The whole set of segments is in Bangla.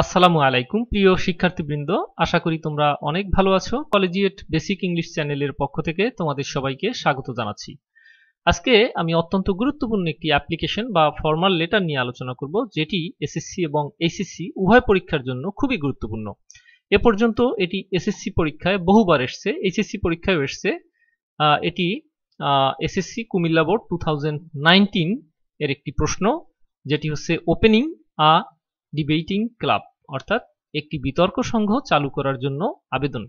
আসসালামু আলাইকুম প্রিয় শিক্ষার্থীবৃন্দ আশা করি তোমরা অনেক ভালো আছো কলেজিয়েট বেসিক ইংলিশ চ্যানেলের পক্ষ থেকে তোমাদের সবাইকে স্বাগত জানাচ্ছি আজকে আমি অত্যন্ত গুরুত্বপূর্ণ একটি অ্যাপ্লিকেশন বা ফর্মাল লেটার নিয়ে আলোচনা করব যেটি এসএসসি এবং এইচএসসি উভয় পরীক্ষার জন্য খুবই গুরুত্বপূর্ণ এ পর্যন্ত এটি এসএসসি পরীক্ষায় বহুবার এসছে এইচএসসি পরীক্ষায় এসছে এটি এসএসসি কুমিল্লা বোর্ড টু এর একটি প্রশ্ন যেটি হচ্ছে ওপেনিং আ ডিবেটিং ক্লাব অর্থাৎ একটি বিতর্ক সংঘ চালু করার জন্য আবেদন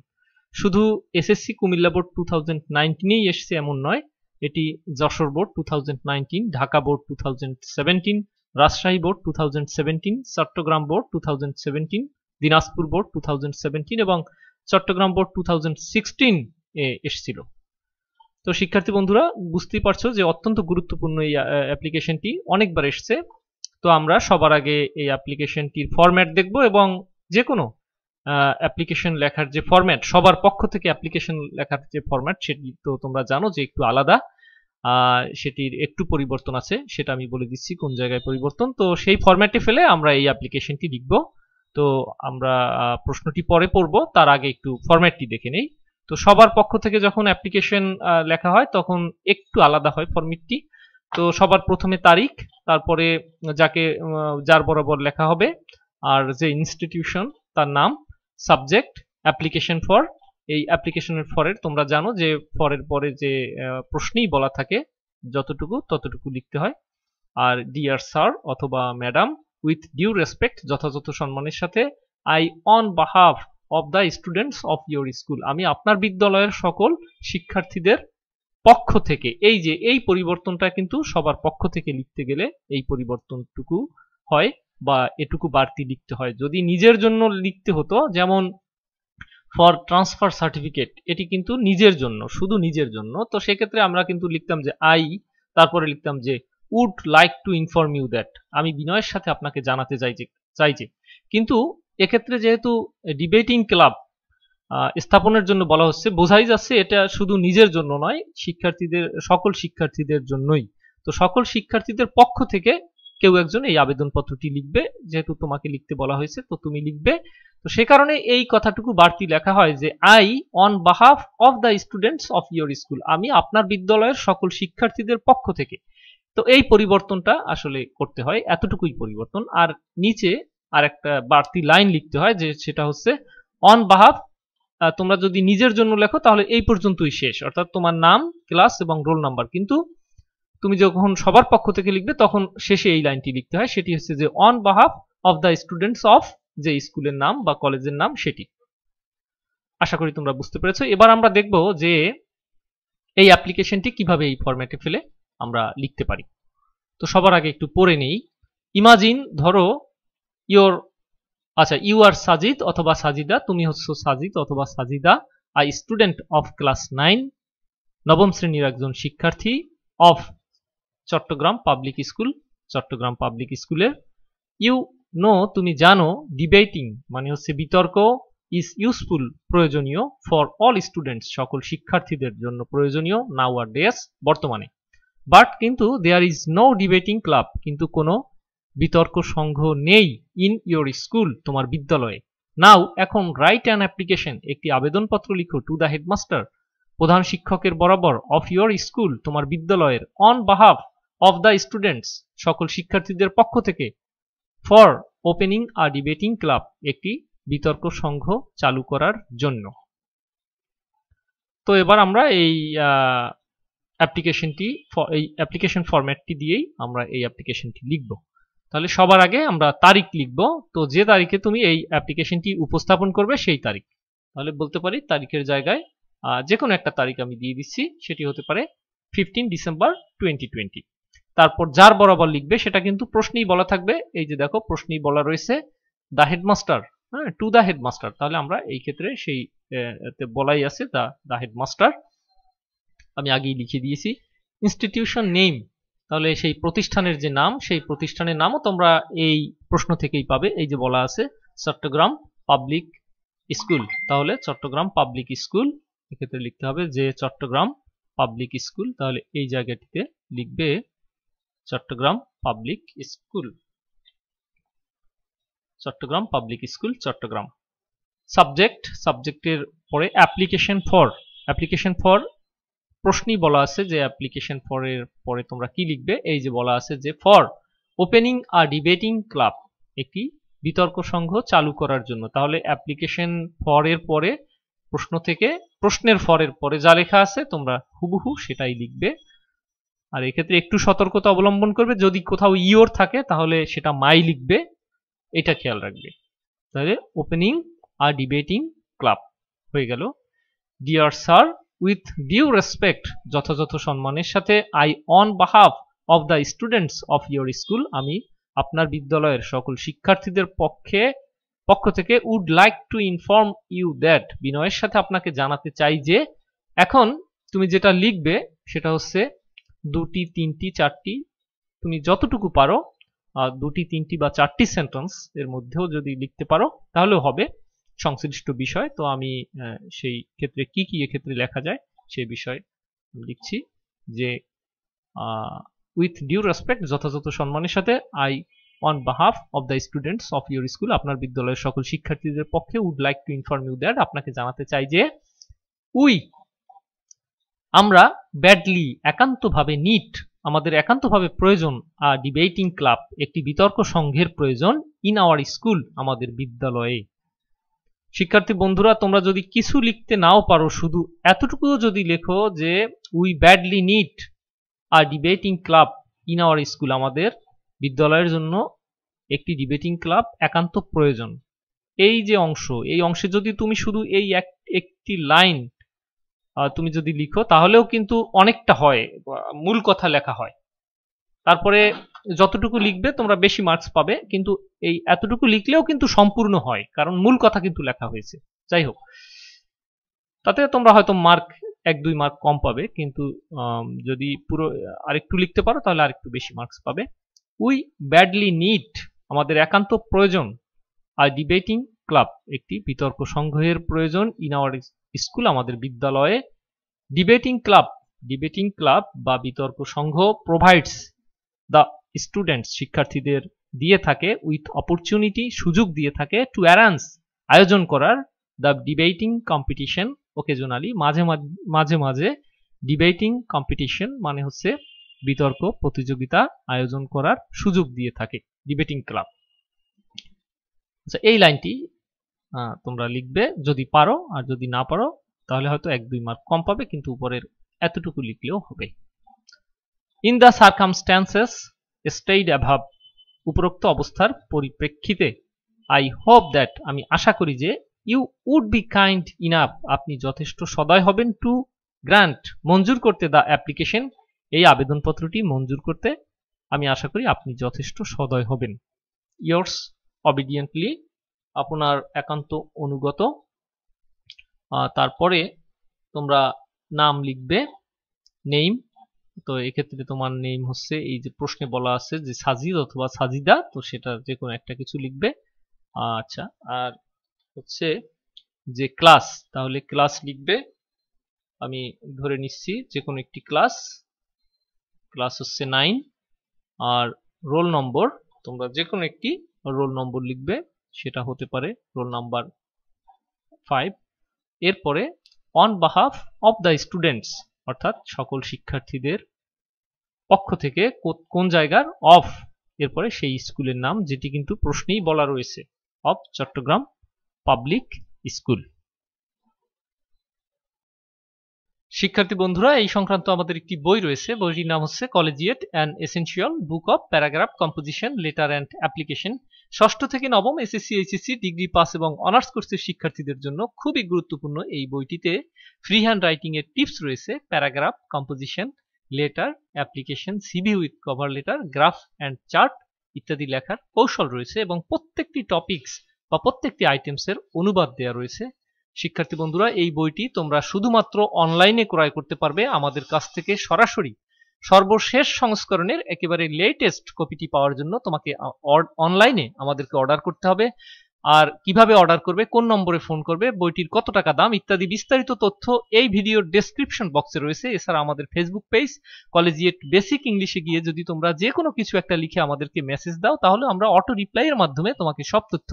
শুধু SSC Comilla board two thousand নাইনটিনেই এসছে এমন নয় এটি Jessore board two thousand nineteen Dhaka board two thousand seventeen Rajshahi board two thousand seventeen Chittagong board two thousand seventeen Dinajpur board two thousand seventeen এবং Chittagong board two thousand sixteen এ এসছিল তো শিক্ষার্থী বন্ধুরা বুঝতেই পারছো যে অত্যন্ত গুরুত্বপূর্ণ এই অ্যাপ্লিকেশনটি অনেকবার এসছে তো আমরা সবার আগে এই অ্যাপ্লিকেশনটির ফরম্যাট দেখব এবং যে কোনো অ্যাপ্লিকেশন লেখার যে ফরম্যাট সবার পক্ষ থেকে অ্যাপ্লিকেশন লেখার যে ফরম্যাট সেটি তো তোমরা জানো যে একটু আলাদা সেটির একটু পরিবর্তন আছে সেটা আমি বলে দিচ্ছি কোন জায়গায় পরিবর্তন তো সেই ফরম্যাটে ফেলে আমরা এই অ্যাপ্লিকেশনটি লিখব তো আমরা প্রশ্নটি পরে পড়ব তার আগে একটু ফরম্যাটটি দেখে নেই তো সবার পক্ষ থেকে যখন অ্যাপ্লিকেশন লেখা হয় তখন একটু আলাদা হয় ফরম্যাটটি তো সবার প্রথমে তারিখ তারপরে যাকে যার বরাবর লেখা হবে আর যে ইনস্টিটিউশন তার নাম সাবজেক্ট অ্যাপ্লিকেশন ফর এই অ্যাপ্লিকেশনের ফরের তোমরা জানো যে ফরের পরে যে প্রশ্নেই বলা থাকে যতটুকু ততটুকু লিখতে হয় আর ডিয়ার স্যার অথবা ম্যাডাম উইথ ডিউ রেসপেক্ট যথাযথ সম্মানের সাথে I on behalf of the students of your school আমি আপনার বিদ্যালয়ের সকল শিক্ষার্থীদের পক্ষ থেকে এই যে এই পরিবর্তনটা কিন্তু সবার পক্ষ থেকে লিখতে গেলে এই পরিবর্তনটুকু হয় বা এটুকু বাড়তি লিখতে হয় যদি নিজের জন্য লিখতে হতো যেমন ফর ট্রান্সফার সার্টিফিকেট এটি কিন্তু নিজের জন্য শুধু নিজের জন্য তো সেক্ষেত্রে আমরা কিন্তু লিখতাম যে আই তারপরে লিখতাম যে would like to inform you that আমি বিনয়ের সাথে আপনাকে জানাতে চাই যে চাই যে কিন্তু এক্ষেত্রে যেহেতু ডিবেটিং ক্লাব স্থাপনের জন্য বলা হচ্ছে বোঝাই যাচ্ছে এটা শুধু নিজের জন্য নয় শিক্ষার্থীদের সকল শিক্ষার্থীদের জন্যই তো সকল শিক্ষার্থীদের পক্ষ থেকে কেউ একজন এই আবেদনপত্রটি লিখবে যেহেতু তোমাকে লিখতে বলা হয়েছে তো তুমি লিখবে তো সে কারণে এই কথাটুকু বাড়তি লেখা হয় যে I on behalf of the students of your school আমি আপনার বিদ্যালয়ের সকল শিক্ষার্থীদের পক্ষ থেকে তো এই পরিবর্তনটা আসলে করতে হয় এতটুকুই পরিবর্তন আর নিচে আর একটা বাড়তি লাইন লিখতে হয় যে সেটা হচ্ছে অন বাহাফ তোমরা যদি নিজের জন্য লেখো তাহলে এই পর্যন্তই শেষ অর্থাৎ তোমার নাম ক্লাস এবং রোল নাম্বার কিন্তু তুমি যখন সবার পক্ষ থেকে লিখবে তখন শেষে এই লাইনটি লিখতে হয় সেটি হচ্ছে যে on behalf of the students of যে স্কুলের নাম বা কলেজের নাম সেটি আশা করি তোমরা বুঝতে পেরেছো এবার আমরা দেখব যে এই অ্যাপ্লিকেশনটি কিভাবে এই ফর্ম্যাটে ফেলে আমরা লিখতে পারি তো সবার আগে একটু পড়ে নেই ইমাজিন ধরো ইওর আচ্ছা ইউ আর সাজিদ অথবা সাজিদা তুমি হচ্ছ সাজিদ অথবা Sajida I student of class nine নবম শ্রেণীর একজন শিক্ষার্থী of Chittagong public school Chittagong public স্কুলের ইউ নো তুমি জানো ডিবেটিং মানে হচ্ছে বিতর্ক ইজ ইউজফুল প্রয়োজনীয় ফর অল স্টুডেন্টস সকল শিক্ষার্থীদের জন্য প্রয়োজনীয় নাও আর ডেস বর্তমানে বাট কিন্তু there is no debating club কিন্তু কোনো বিতর্ক সংঘ নেই ইন ইউর স্কুল তোমার বিদ্যালয়ে নাও এখন রাইট অ্যান অ্যাপ্লিকেশন একটি আবেদনপত্র লিখো টু দ্য হেডমাস্টার প্রধান শিক্ষকের বরাবর অফ ইউর স্কুল তোমার বিদ্যালয়ের on behalf of the students সকল শিক্ষার্থীদের পক্ষ থেকে for opening a debating club একটি বিতর্ক সংঘ চালু করার জন্য তো এবার আমরা এই অ্যাপ্লিকেশনটি এই অ্যাপ্লিকেশন ফরম্যাটটি দিয়েই আমরা এই অ্যাপ্লিকেশনটি লিখব তাহলে সবার আগে আমরা তারিখ লিখব তো যে তারিখে তুমি এই অ্যাপ্লিকেশনটি উপস্থাপন করবে সেই তারিখ তাহলে বলতে পারি তারিখের জায়গায় যে কোনো একটা তারিখ আমি দিয়ে দিচ্ছি সেটি হতে পারে ফিফটিন ডিসেম্বর টোয়েন্টি টোয়েন্টি তারপর যার বরাবর লিখবে সেটা কিন্তু প্রশ্নেই বলা থাকবে এই যে দেখো প্রশ্নেই বলা রয়েছে দ্য হেডমাস্টার হ্যাঁ টু দ্য হেডমাস্টার তাহলে আমরা এই ক্ষেত্রে সেই বলাই আছে দ্য দ্য হেডমাস্টার আমি আগেই লিখে দিয়েছি ইনস্টিটিউশন নেম তাহলে সেই প্রতিষ্ঠানের যে নাম সেই প্রতিষ্ঠানের নামও তোমরা এই প্রশ্ন থেকেই পাবে এই যে বলা আছে চট্টগ্রাম পাবলিক স্কুল তাহলে চট্টগ্রাম পাবলিক স্কুল এক্ষেত্রে লিখতে হবে যে চট্টগ্রাম পাবলিক স্কুল তাহলে এই জায়গাটিতে লিখবে Chittagong public school Chittagong public school Chittagong subject সাবজেক্টের পরে অ্যাপ্লিকেশন ফর অ্যাপ্লিকেশন ফর প্রশ্নই বলা আছে যে অ্যাপ্লিকেশন ফরের পরে তোমরা কি লিখবে এই যে বলা আছে যে for opening a debating club একটি বিতর্ক সংঘ চালু করার জন্য তাহলে অ্যাপ্লিকেশন ফরের পরে প্রশ্ন থেকে প্রশ্নের ফরের পরে যা লেখা আছে তোমরা হুবহু সেটাই লিখবে আর এক্ষেত্রে একটু সতর্কতা অবলম্বন করবে যদি কোথাও ইওর থাকে তাহলে সেটা মাই লিখবে এটা খেয়াল রাখবে তাহলে ওপেনিং আর ডিবেটিং ক্লাব হয়ে গেল dear sir with due respect যথাযথ সম্মানের সাথে I on behalf of the students of your school আমি আপনার বিদ্যালয়ের সকল শিক্ষার্থীদের পক্ষে পক্ষ থেকে would like to inform you that বিনয়ের সাথে আপনাকে জানাতে চাই যে এখন তুমি যেটা লিখবে সেটা হচ্ছে দুটি তিনটি চারটি তুমি যতটুকু পারো দুটি তিনটি বা চারটি সেন্টেন্স এর মধ্যেও যদি লিখতে পারো তাহলেও হবে সংশ্লিষ্ট বিষয় তো আমি সেই ক্ষেত্রে কি কি এক্ষেত্রে লেখা যায় সেই বিষয় লিখছি যে উইথ ডিউ রেসপেক্ট যথাযথ সম্মানের সাথে I on behalf of the students of your school আপনার বিদ্যালয়ের সকল শিক্ষার্থীদের পক্ষে would like to inform you that আপনাকে জানাতে চাই যে উই আমরা ব্যাডলি একান্তভাবে নিট আমাদের একান্তভাবে প্রয়োজন ডিবেটিং ক্লাব একটি বিতর্ক সংঘের প্রয়োজন ইন আওয়ার স্কুল আমাদের বিদ্যালয়ে শিক্ষার্থী বন্ধুরা তোমরা যদি কিছু লিখতে নাও পারো শুধু এতটুকুও যদি লেখো যে we badly need a debating club in our school আমাদের বিদ্যালয়ের জন্য একটি ডিবেটিং ক্লাব একান্ত প্রয়োজন এই যে অংশ এই অংশে যদি তুমি শুধু এই একটি লাইন তুমি যদি লিখো তাহলেও কিন্তু অনেকটা হয় মূল কথা লেখা হয় তারপরে যতটুকু লিখবে তোমরা বেশি মার্কস পাবে কিন্তু এই এতটুকু লিখলেও কিন্তু সম্পূর্ণ হয় কারণ মূল কথা কিন্তু লেখা হয়েছে যাই হোক তাতে তোমরা হয়তো মার্ক এক দুই মার্ক কম পাবে কিন্তু যদি পুরো আরেকটু লিখতে পারো তাহলে আরেকটু বেশি মার্কস পাবে উই ব্যাডলি নিড আমাদের একান্ত প্রয়োজন আর ডিবেটিং ক্লাব একটি বিতর্ক সংঘের প্রয়োজন ইন আওয়ার স্কুল আমাদের বিদ্যালয়ে ডিবেটিং ক্লাব ডিবেটিং ক্লাব বা বিতর্ক সংঘ প্রোভাইডস দ্য স্টুডেন্টস শিক্ষার্থীদের দিয়ে থাকে উইথ অপরচুনিটি সুযোগ দিয়ে থাকে টু অ্যারান্স আয়োজন করার দ্য ডিবেটিং কম্পিটিশন ওকেজনালি মাঝে মাঝে মাঝে ডিবেটিং কম্পিটিশন মানে হচ্ছে বিতর্ক প্রতিযোগিতা আয়োজন করার সুযোগ দিয়ে থাকে ডিবেটিং ক্লাব আচ্ছা এই লাইনটি তোমরা লিখবে যদি পারো আর যদি না পারো তাহলে হয়তো এক দুই মার্ক কম পাবে কিন্তু উপরের এতটুকু লিখলেও হবে in the circumstances stated above উপরোক্ত অবস্থার পরিপ্রেক্ষিতে আই হোপ দ্যাট আমি আশা করি যে you would be kind enough আপনি যথেষ্ট সদয় হবেন টু গ্রান্ট মঞ্জুর করতে দ্য অ্যাপ্লিকেশন এই আবেদনপত্রটি মঞ্জুর করতে আমি আশা করি আপনি যথেষ্ট সদয় হবেন ইয়র্স অবিডিয়েন্টলি আপনার একান্ত অনুগত তারপরে তোমরা নাম লিখবে নেইম তো এক্ষেত্রে তোমার নেম হচ্ছে এই যে প্রশ্নে বলা আছে যে সাজিদ অথবা সাজিদা তো সেটা যে কোনো একটা কিছু লিখবে আচ্ছা আর হচ্ছে যে ক্লাস তাহলে ক্লাস লিখবে আমি ধরে নিচ্ছি যে কোনো একটি ক্লাস ক্লাস হচ্ছে নাইন আর রোল নম্বর তোমরা যে কোনো একটি রোল নম্বর লিখবে সেটা হতে পারে রোল নাম্বার ফাইভ এরপরে on behalf of the students অর্থাৎ সকল শিক্ষার্থীদের পক্ষ থেকে কোন জায়গার অফ এরপরে সেই স্কুলের নাম যেটি কিন্তু প্রশ্নেই বলা রয়েছে অফ চট্টগ্রাম পাবলিক স্কুল শিক্ষার্থী বন্ধুরা এই সংক্রান্ত আমাদের একটি বই রয়েছে বইটির নাম হচ্ছে collegiate and essential book of paragraph composition letter and application ষষ্ঠ থেকে নবম এসএসসি এইচএসসি ডিগ্রি পাস এবং অনার্স কোর্সের শিক্ষার্থীদের জন্য খুবই গুরুত্বপূর্ণ এই বইটিতে ফ্রি হ্যান্ড রাইটিং এর টিপস রয়েছে paragraph composition letter application CV with cover letter graph and chart ইত্যাদি লেখার কৌশল রয়েছে এবং প্রত্যেকটি টপিকস বা প্রত্যেকটি আইটেমসের অনুবাদ দেওয়া রয়েছে শিক্ষার্থী বন্ধুরা এই বইটি তোমরা শুধুমাত্র অনলাইনে ক্রয় করতে পারবে আমাদের কাছ থেকে সরাসরি সর্বশেষ সংস্করণের একেবারে লেটেস্ট কপিটি পাওয়ার জন্য তোমাকে অনলাইনে আমাদেরকে অর্ডার করতে হবে আর কিভাবে অর্ডার করবে কোন নম্বরে ফোন করবে বইটির কত টাকা দাম ইত্যাদি বিস্তারিত তথ্য এই ভিডিওর ডেসক্রিপশন বক্সে রয়েছে এছাড়া আমাদের ফেসবুক পেজ কলেজিয়েট বেসিক ইংলিশে গিয়ে যদি তোমরা যে কোনো কিছু একটা লিখে আমাদেরকে মেসেজ দাও তাহলে আমরা অটো রিপ্লাইয়ের মাধ্যমে তোমাকে সব তথ্য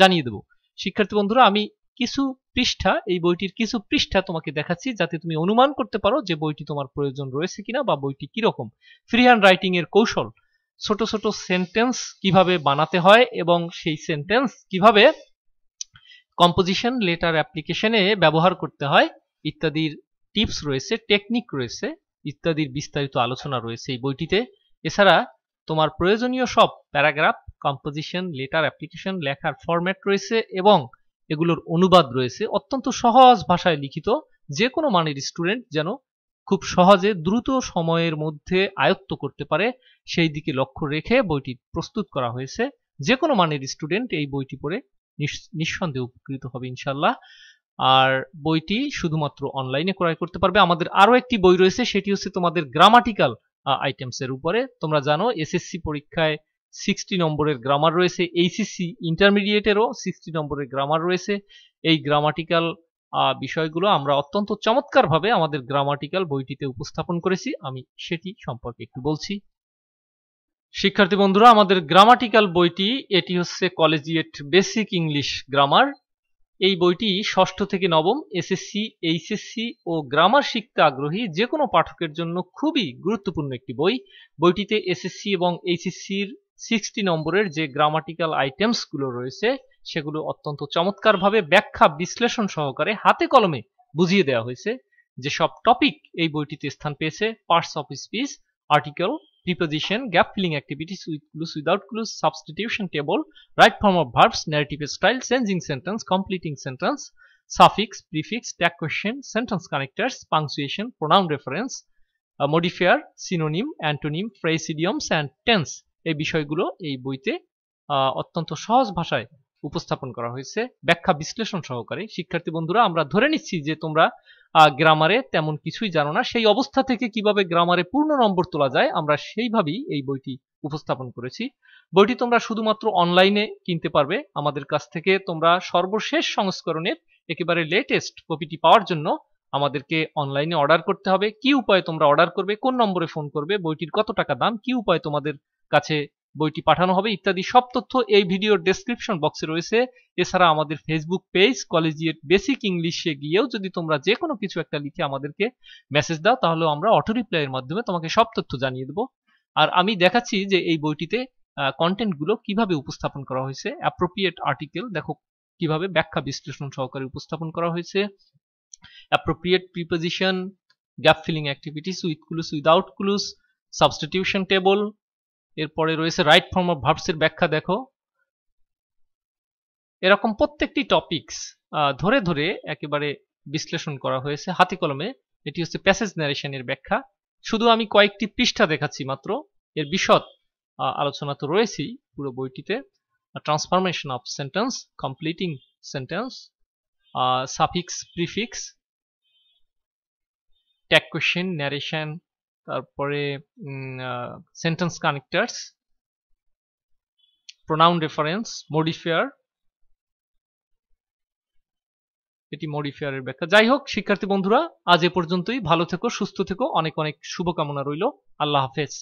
জানিয়ে দেবো শিক্ষার্থী বন্ধুরা আমি কিছু পৃষ্ঠা এই বইটির কিছু পৃষ্ঠা তোমাকে দেখাচ্ছি যাতে তুমি অনুমান করতে পারো যে বইটি তোমার প্রয়োজন রয়েছে কিনা বা বইটি কিরকম ফ্রি হ্যান্ড রাইটিং এর কৌশল ছোট ছোট সেন্টেন্স কিভাবে বানাতে হয় এবং সেই সেন্টেন্স কিভাবে কম্পোজিশন লেটার অ্যাপ্লিকেশনে ব্যবহার করতে হয় ইত্যাদির টিপস রয়েছে টেকনিক রয়েছে ইত্যাদির বিস্তারিত আলোচনা রয়েছে এই বইটিতে এছাড়া তোমার প্রয়োজনীয় সব প্যারাগ্রাফ কম্পোজিশন লেটার অ্যাপ্লিকেশন লেখার ফরম্যাট রয়েছে এবং এগুলোর অনুবাদ রয়েছে অত্যন্ত সহজ ভাষায় লিখিত যে কোনো মানের স্টুডেন্ট যেন খুব সহজে দ্রুত সময়ের মধ্যে আয়ত্ত করতে পারে সেই দিকে লক্ষ্য রেখে বইটি প্রস্তুত করা হয়েছে যে কোনো মানের স্টুডেন্ট এই বইটি পড়ে নিঃসন্দেহে উপকৃত হবে ইনশাল্লাহ আর বইটি শুধুমাত্র অনলাইনে ক্রয় করতে পারবে আমাদের আরও একটি বই রয়েছে সেটি হচ্ছে তোমাদের গ্রামাটিক্যাল আইটেমসের উপরে তোমরা জানো এসএসসি পরীক্ষায় সিক্সটি নম্বরের গ্রামার রয়েছে এইসিসি ইন্টারমিডিয়েটেরও সিক্সটি নম্বরের গ্রামার রয়েছে এই গ্রামাটিক্যাল বিষয়গুলো আমরা অত্যন্ত চমৎকারভাবে আমাদের গ্রামাটিক্যাল বইটিতে উপস্থাপন করেছি আমি সেটি সম্পর্কে একটু বলছি শিক্ষার্থী বন্ধুরা আমাদের গ্রামাটিক্যাল বইটি এটি হচ্ছে কলেজিয়েট বেসিক ইংলিশ গ্রামার এই বইটি ষষ্ঠ থেকে নবম এসএসসি এইচএসসি ও গ্রামার শিখতে আগ্রহী যে কোনো পাঠকের জন্য খুবই গুরুত্বপূর্ণ একটি বই বইটিতে এসএসসি এবং এইচএসসির সিক্সটি নম্বরের যে গ্রামাটিক্যাল আইটেমসগুলো রয়েছে সেগুলো অত্যন্ত চমৎকারভাবে ব্যাখ্যা বিশ্লেষণ সহকারে হাতে কলমে বুঝিয়ে দেওয়া হয়েছে যে সব টপিক এই বইটিতে স্থান পেয়েছে parts of speech article preposition gap filling activities with clues without clues substitution table right form of verbs narrative style changing sentence completing sentence suffix prefix tag question sentence connectors punctuation pronoun reference modifier synonym antonym phrases idioms and tense এই বিষয়গুলো এই বইতে অত্যন্ত সহজ ভাষায় উপস্থাপন করা হয়েছে ব্যাখ্যা বিশ্লেষণ সহকারে শিক্ষার্থী বন্ধুরা আমরা ধরে নিচ্ছি যে তোমরা গ্রামারে তেমন কিছুই জানো না সেই অবস্থা থেকে কিভাবে গ্রামারে পূর্ণ নম্বর তোলা যায় আমরা সেইভাবেই এই বইটি উপস্থাপন করেছি বইটি তোমরা শুধুমাত্র অনলাইনে কিনতে পারবে আমাদের কাছ থেকে তোমরা সর্বশেষ সংস্করণের একেবারে লেটেস্ট কপিটি পাওয়ার জন্য আমাদেরকে অনলাইনে অর্ডার করতে হবে কি উপায়ে তোমরা অর্ডার করবে কোন নম্বরে ফোন করবে বইটির কত টাকা দাম কি উপায়ে তোমাদের কাছে বইটি পাঠানো হবে ইত্যাদি সব তথ্য এই ভিডিওর ডেসক্রিপশন বক্সে রয়েছে এছাড়া আমাদের ফেসবুক পেজ কলেজিয়েট বেসিক ইংলিশে গিয়েও যদি তোমরা যে কোনো কিছু একটা লিখে আমাদেরকে মেসেজ দাও তাহলে আমরা অটো রিপ্লাইয়ের মাধ্যমে তোমাকে সব তথ্য জানিয়ে দেবো আর আমি দেখাচ্ছি যে এই বইটিতে কন্টেন্টগুলো কিভাবে উপস্থাপন করা হয়েছে অ্যাপ্রোপ্রিয়েট আর্টিকেল দেখো কিভাবে ব্যাখ্যা বিশ্লেষণ সহকারে উপস্থাপন করা হয়েছে appropriate preposition gap filling activities with clues without clues substitution table এরপরে রয়েছে রাইট ফর্ম অফ ভার্বসের ব্যাখ্যা দেখো এরকম প্রত্যেকটি টপিকস ধরে ধরে একেবারে বিশ্লেষণ করা হয়েছে হাতি কলমে এটি হচ্ছে প্যাসেজ ন্যারেশনের ব্যাখ্যা শুধু আমি কয়েকটি পৃষ্ঠা দেখাচ্ছি মাত্র এর বিশদ আলোচনা তো রয়েছেই পুরো বইটিতে transformation of sentence completing sentence suffix prefix tag question narration তারপরে sentence connectors pronoun reference modifier এটি মডিফায়ারের ব্যাখ্যা যাই হোক শিক্ষার্থী বন্ধুরা আজ এ পর্যন্তই ভালো থেকো সুস্থ থেকো অনেক অনেক শুভকামনা রইল আল্লাহ হাফেজ